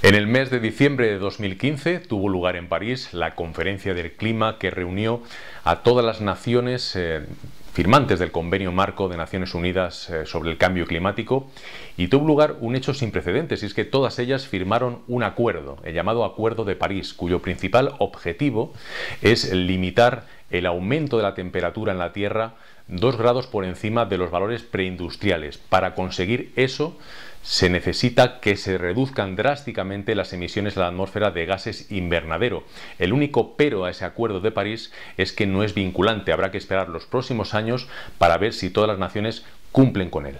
En el mes de diciembre de 2015 tuvo lugar en París la conferencia del clima que reunió a todas las naciones eh, firmantes del Convenio Marco de Naciones Unidas eh, sobre el Cambio Climático y tuvo lugar un hecho sin precedentes, y es que todas ellas firmaron un acuerdo, el llamado Acuerdo de París, cuyo principal objetivo es limitar el aumento de la temperatura en la Tierra dos grados por encima de los valores preindustriales. Para conseguir eso se necesita que se reduzcan drásticamente las emisiones a la atmósfera de gases invernadero. El único pero a ese acuerdo de París es que no es vinculante. Habrá que esperar los próximos años para ver si todas las naciones cumplen con él.